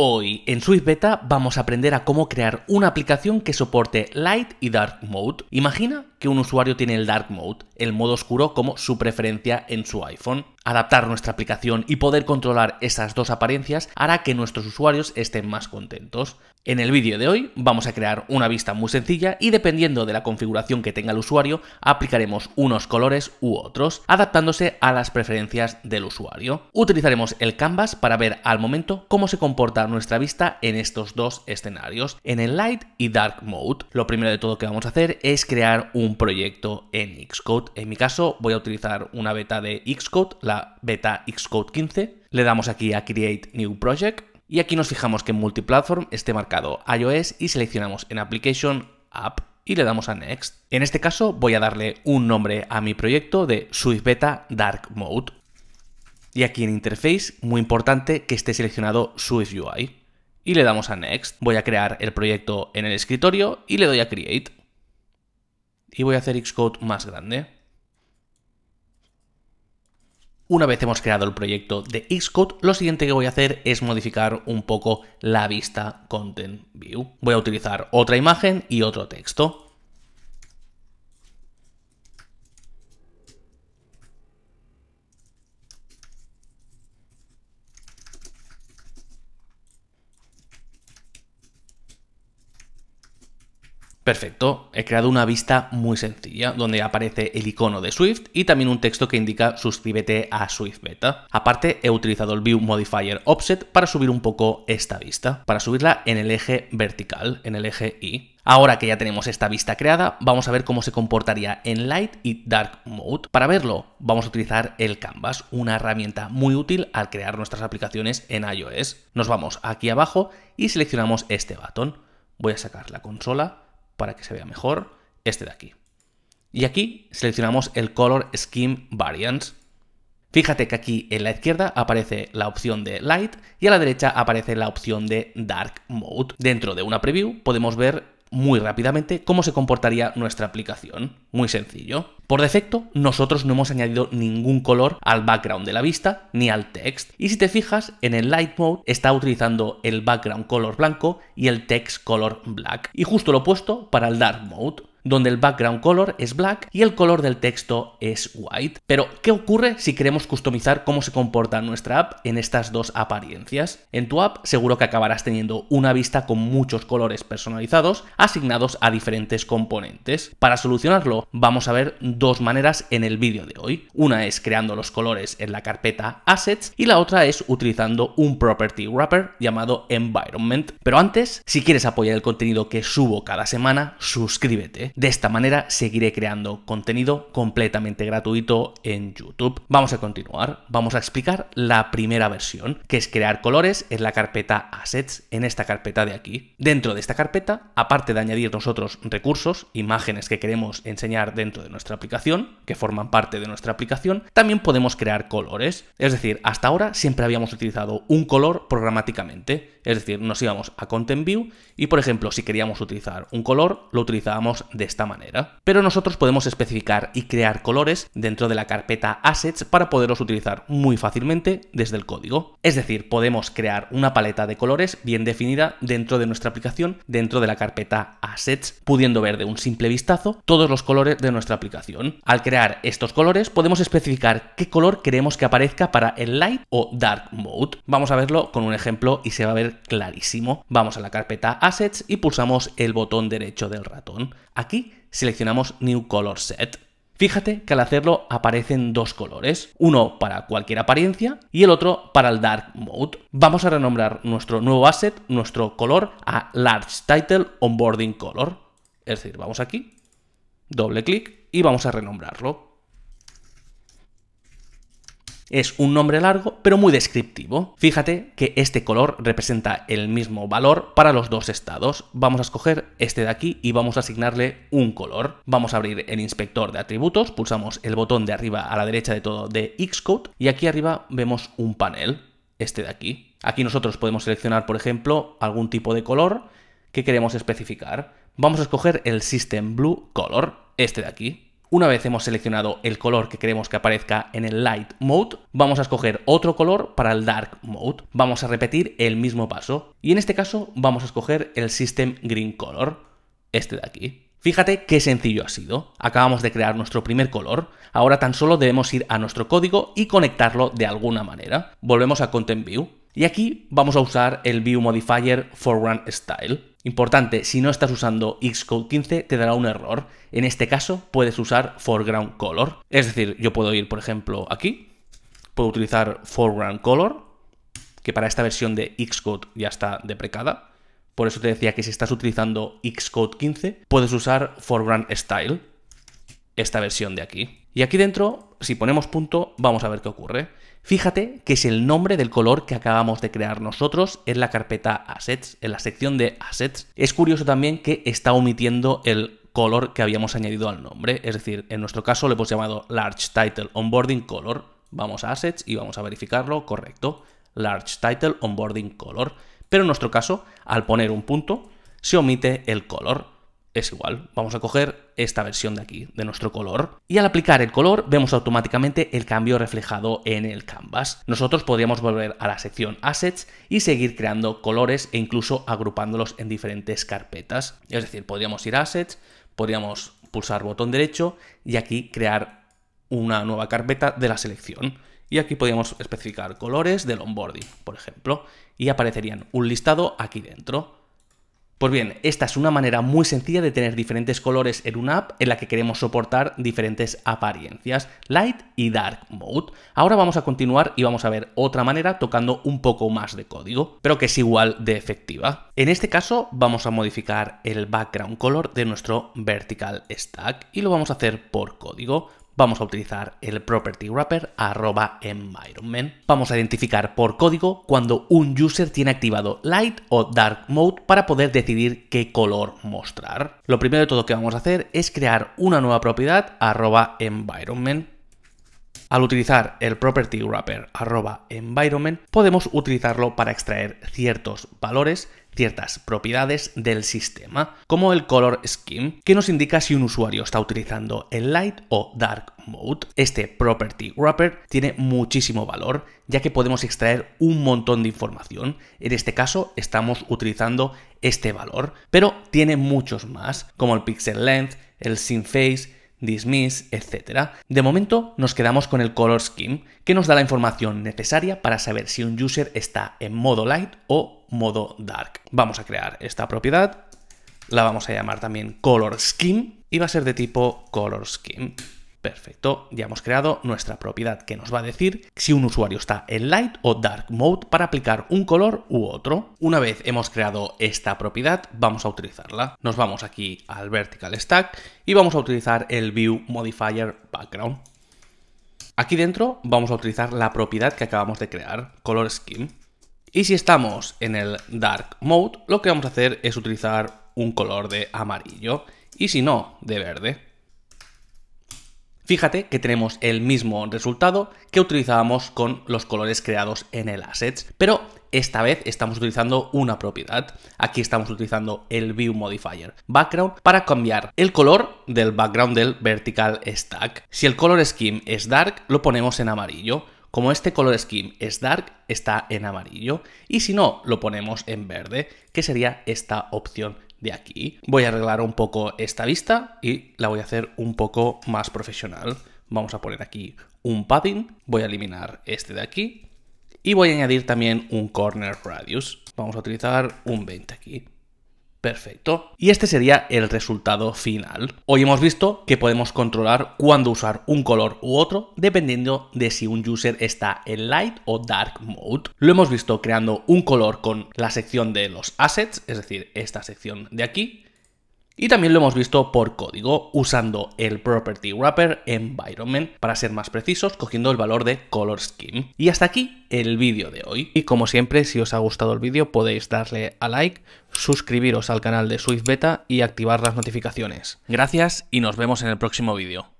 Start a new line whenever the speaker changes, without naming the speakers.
Hoy en Swift Beta vamos a aprender a cómo crear una aplicación que soporte Light y Dark Mode. Imagina que un usuario tiene el dark mode, el modo oscuro, como su preferencia en su iPhone. Adaptar nuestra aplicación y poder controlar esas dos apariencias hará que nuestros usuarios estén más contentos. En el vídeo de hoy vamos a crear una vista muy sencilla y dependiendo de la configuración que tenga el usuario, aplicaremos unos colores u otros, adaptándose a las preferencias del usuario. Utilizaremos el canvas para ver al momento cómo se comporta nuestra vista en estos dos escenarios, en el light y dark mode. Lo primero de todo que vamos a hacer es crear un proyecto en Xcode. En mi caso voy a utilizar una beta de Xcode, la beta Xcode 15. Le damos aquí a Create New Project y aquí nos fijamos que en Multiplatform esté marcado iOS y seleccionamos en Application App y le damos a Next. En este caso voy a darle un nombre a mi proyecto de Swift Beta Dark Mode. Y aquí en Interface, muy importante que esté seleccionado Swift UI. Y le damos a Next. Voy a crear el proyecto en el escritorio y le doy a Create y voy a hacer Xcode más grande. Una vez hemos creado el proyecto de Xcode, lo siguiente que voy a hacer es modificar un poco la vista Content View. Voy a utilizar otra imagen y otro texto. Perfecto, he creado una vista muy sencilla donde aparece el icono de Swift y también un texto que indica suscríbete a Swift Beta. Aparte he utilizado el View Modifier Offset para subir un poco esta vista, para subirla en el eje vertical, en el eje Y. Ahora que ya tenemos esta vista creada, vamos a ver cómo se comportaría en Light y Dark Mode. Para verlo, vamos a utilizar el Canvas, una herramienta muy útil al crear nuestras aplicaciones en iOS. Nos vamos aquí abajo y seleccionamos este botón. Voy a sacar la consola para que se vea mejor, este de aquí. Y aquí seleccionamos el Color Scheme Variants. Fíjate que aquí en la izquierda aparece la opción de Light y a la derecha aparece la opción de Dark Mode. Dentro de una preview podemos ver muy rápidamente cómo se comportaría nuestra aplicación. Muy sencillo. Por defecto, nosotros no hemos añadido ningún color al background de la vista ni al text. Y si te fijas, en el Light Mode está utilizando el background color blanco y el text color black. Y justo lo opuesto para el Dark Mode donde el background color es black y el color del texto es white. Pero, ¿qué ocurre si queremos customizar cómo se comporta nuestra app en estas dos apariencias? En tu app seguro que acabarás teniendo una vista con muchos colores personalizados asignados a diferentes componentes. Para solucionarlo, vamos a ver dos maneras en el vídeo de hoy. Una es creando los colores en la carpeta Assets y la otra es utilizando un property wrapper llamado Environment. Pero antes, si quieres apoyar el contenido que subo cada semana, suscríbete. De esta manera seguiré creando contenido completamente gratuito en YouTube. Vamos a continuar, vamos a explicar la primera versión, que es crear colores en la carpeta Assets, en esta carpeta de aquí. Dentro de esta carpeta, aparte de añadir nosotros recursos, imágenes que queremos enseñar dentro de nuestra aplicación, que forman parte de nuestra aplicación, también podemos crear colores. Es decir, hasta ahora siempre habíamos utilizado un color programáticamente, es decir, nos íbamos a Content View y, por ejemplo, si queríamos utilizar un color, lo utilizábamos de esta manera. Pero nosotros podemos especificar y crear colores dentro de la carpeta Assets para poderlos utilizar muy fácilmente desde el código. Es decir, podemos crear una paleta de colores bien definida dentro de nuestra aplicación, dentro de la carpeta Assets, pudiendo ver de un simple vistazo todos los colores de nuestra aplicación. Al crear estos colores podemos especificar qué color queremos que aparezca para el Light o Dark Mode. Vamos a verlo con un ejemplo y se va a ver clarísimo. Vamos a la carpeta Assets y pulsamos el botón derecho del ratón. Aquí seleccionamos New Color Set. Fíjate que al hacerlo aparecen dos colores, uno para cualquier apariencia y el otro para el Dark Mode. Vamos a renombrar nuestro nuevo asset, nuestro color, a Large Title Onboarding Color. Es decir, vamos aquí, doble clic y vamos a renombrarlo. Es un nombre largo, pero muy descriptivo. Fíjate que este color representa el mismo valor para los dos estados. Vamos a escoger este de aquí y vamos a asignarle un color. Vamos a abrir el inspector de atributos, pulsamos el botón de arriba a la derecha de todo de Xcode y aquí arriba vemos un panel, este de aquí. Aquí nosotros podemos seleccionar, por ejemplo, algún tipo de color que queremos especificar. Vamos a escoger el System Blue Color, este de aquí. Una vez hemos seleccionado el color que queremos que aparezca en el Light Mode, vamos a escoger otro color para el Dark Mode. Vamos a repetir el mismo paso. Y en este caso vamos a escoger el System Green Color, este de aquí. Fíjate qué sencillo ha sido. Acabamos de crear nuestro primer color. Ahora tan solo debemos ir a nuestro código y conectarlo de alguna manera. Volvemos a Content View. Y aquí vamos a usar el View Modifier For Run Style. Importante, si no estás usando Xcode 15 te dará un error. En este caso puedes usar foreground color. Es decir, yo puedo ir por ejemplo aquí, puedo utilizar foreground color, que para esta versión de Xcode ya está deprecada. Por eso te decía que si estás utilizando Xcode 15 puedes usar foreground style, esta versión de aquí. Y aquí dentro si ponemos punto, vamos a ver qué ocurre. Fíjate que es el nombre del color que acabamos de crear nosotros en la carpeta Assets, en la sección de Assets. Es curioso también que está omitiendo el color que habíamos añadido al nombre, es decir, en nuestro caso le hemos llamado Large Title Onboarding Color. Vamos a Assets y vamos a verificarlo, correcto. Large Title Onboarding Color. Pero en nuestro caso, al poner un punto, se omite el color es igual. Vamos a coger esta versión de aquí, de nuestro color. Y al aplicar el color, vemos automáticamente el cambio reflejado en el canvas. Nosotros podríamos volver a la sección Assets y seguir creando colores e incluso agrupándolos en diferentes carpetas. Es decir, podríamos ir a Assets, podríamos pulsar botón derecho y aquí crear una nueva carpeta de la selección. Y aquí podríamos especificar colores del onboarding, por ejemplo, y aparecerían un listado aquí dentro. Pues bien, esta es una manera muy sencilla de tener diferentes colores en una app en la que queremos soportar diferentes apariencias, Light y Dark Mode. Ahora vamos a continuar y vamos a ver otra manera tocando un poco más de código, pero que es igual de efectiva. En este caso vamos a modificar el background color de nuestro vertical stack y lo vamos a hacer por código vamos a utilizar el property wrapper arroba environment. Vamos a identificar por código cuando un user tiene activado light o dark mode para poder decidir qué color mostrar. Lo primero de todo que vamos a hacer es crear una nueva propiedad arroba environment al utilizar el property wrapper arroba environment, podemos utilizarlo para extraer ciertos valores ciertas propiedades del sistema, como el color scheme, que nos indica si un usuario está utilizando el light o dark mode. Este property wrapper tiene muchísimo valor, ya que podemos extraer un montón de información. En este caso estamos utilizando este valor, pero tiene muchos más, como el pixel length, el scene face, dismiss, etc. De momento nos quedamos con el color scheme, que nos da la información necesaria para saber si un user está en modo light o modo dark. Vamos a crear esta propiedad, la vamos a llamar también color scheme y va a ser de tipo color scheme. Perfecto, ya hemos creado nuestra propiedad que nos va a decir si un usuario está en Light o Dark Mode para aplicar un color u otro. Una vez hemos creado esta propiedad, vamos a utilizarla. Nos vamos aquí al Vertical Stack y vamos a utilizar el View Modifier Background. Aquí dentro vamos a utilizar la propiedad que acabamos de crear, Color Scheme. Y si estamos en el Dark Mode, lo que vamos a hacer es utilizar un color de amarillo y si no, de verde. Fíjate que tenemos el mismo resultado que utilizábamos con los colores creados en el assets, pero esta vez estamos utilizando una propiedad. Aquí estamos utilizando el View Modifier Background para cambiar el color del background del Vertical Stack. Si el color scheme es dark, lo ponemos en amarillo. Como este color scheme es dark, está en amarillo. Y si no, lo ponemos en verde, que sería esta opción de aquí. Voy a arreglar un poco esta vista y la voy a hacer un poco más profesional. Vamos a poner aquí un padding, voy a eliminar este de aquí y voy a añadir también un corner radius. Vamos a utilizar un 20 aquí. Perfecto. Y este sería el resultado final. Hoy hemos visto que podemos controlar cuándo usar un color u otro dependiendo de si un user está en Light o Dark Mode. Lo hemos visto creando un color con la sección de los assets, es decir, esta sección de aquí, y también lo hemos visto por código usando el property wrapper environment para ser más precisos cogiendo el valor de color scheme. Y hasta aquí el vídeo de hoy. Y como siempre, si os ha gustado el vídeo podéis darle a like, suscribiros al canal de Swift Beta y activar las notificaciones. Gracias y nos vemos en el próximo vídeo.